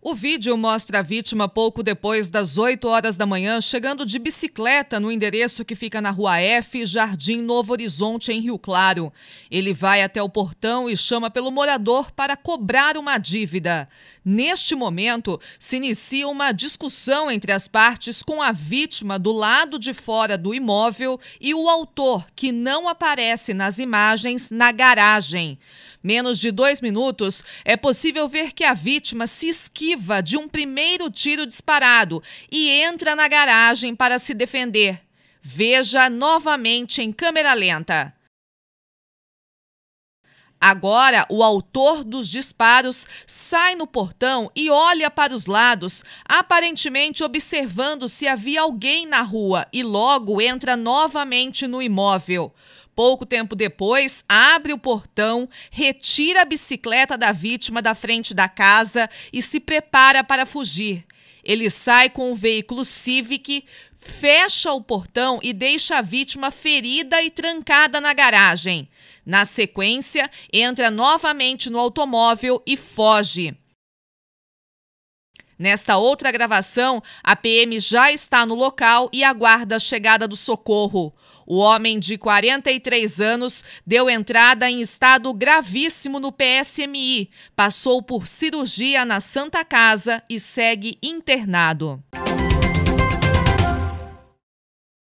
O vídeo mostra a vítima pouco depois das 8 horas da manhã, chegando de bicicleta no endereço que fica na Rua F, Jardim Novo Horizonte, em Rio Claro. Ele vai até o portão e chama pelo morador para cobrar uma dívida. Neste momento, se inicia uma discussão entre as partes com a vítima do lado de fora do imóvel e o autor, que não aparece nas imagens, na garagem. Menos de dois minutos, é possível ver que a vítima se esquiva esquiva de um primeiro tiro disparado e entra na garagem para se defender. Veja novamente em câmera lenta. Agora, o autor dos disparos sai no portão e olha para os lados, aparentemente observando se havia alguém na rua e logo entra novamente no imóvel. Pouco tempo depois, abre o portão, retira a bicicleta da vítima da frente da casa e se prepara para fugir. Ele sai com o veículo Civic, fecha o portão e deixa a vítima ferida e trancada na garagem. Na sequência, entra novamente no automóvel e foge. Nesta outra gravação, a PM já está no local e aguarda a chegada do socorro. O homem de 43 anos deu entrada em estado gravíssimo no PSMI, passou por cirurgia na Santa Casa e segue internado.